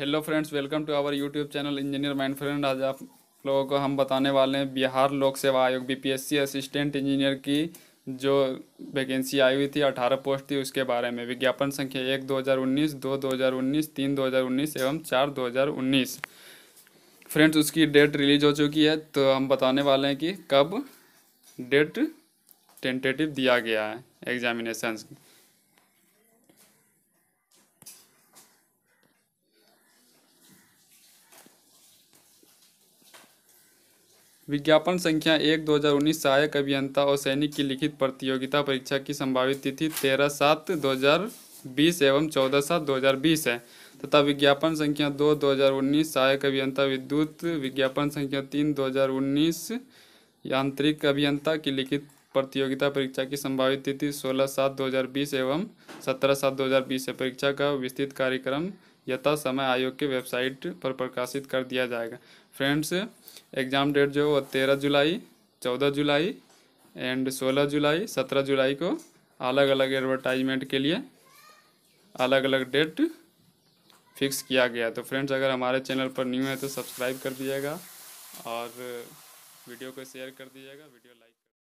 hello friends welcome to our YouTube channel engineer mind friend आज आप लोगों को हम बताने वाले हैं बिहार लोक सेवा आयोग बीपीएससी असिस्टेंट इंजीनियर की जो वैकेंसी आई हुई थी अठारह पोस्ट थी उसके बारे में विज्ञापन संख्या एक दो हज़ार उन्नीस दो दो हज़ार उन्नीस तीन दो हज़ार उन्नीस एवं चार दो हज़ार उन्नीस फ्रेंड्स उसकी डेट रिलीज हो चुकी है तो हम बताने वाले हैं कि कब डेट टेंटेटिव दिया गया है एग्जामिनेशन की विज्ञापन संख्या एक दो हज़ार उन्नीस सहायक अभियंता और सैनिक की लिखित प्रतियोगिता परीक्षा की संभावित तिथि तेरह सात दो हज़ार बीस एवं चौदह सात दो हज़ार बीस है तथा विज्ञापन संख्या दो दो हज़ार उन्नीस सहायक अभियंता विद्युत विज्ञापन संख्या तीन दो हज़ार उन्नीस यांत्रिक अभियंता की लिखित प्रतियोगिता परीक्षा की संभावित तिथि सोलह सात दो हज़ार बीस एवं सत्रह सात दो हज़ार बीस है परीक्षा का विस्तृत कार्यक्रम यथा समय आयोग के वेबसाइट पर प्रकाशित कर दिया जाएगा फ्रेंड्स एग्ज़ाम डेट जो है वो तेरह जुलाई चौदह जुलाई एंड सोलह जुलाई सत्रह जुलाई को अलग अलग एडवर्टाइजमेंट के लिए अलग अलग डेट फिक्स किया गया तो फ्रेंड्स अगर हमारे चैनल पर न्यू है तो सब्सक्राइब कर दीजिएगा और वीडियो को शेयर कर दीजिएगा वीडियो लाइक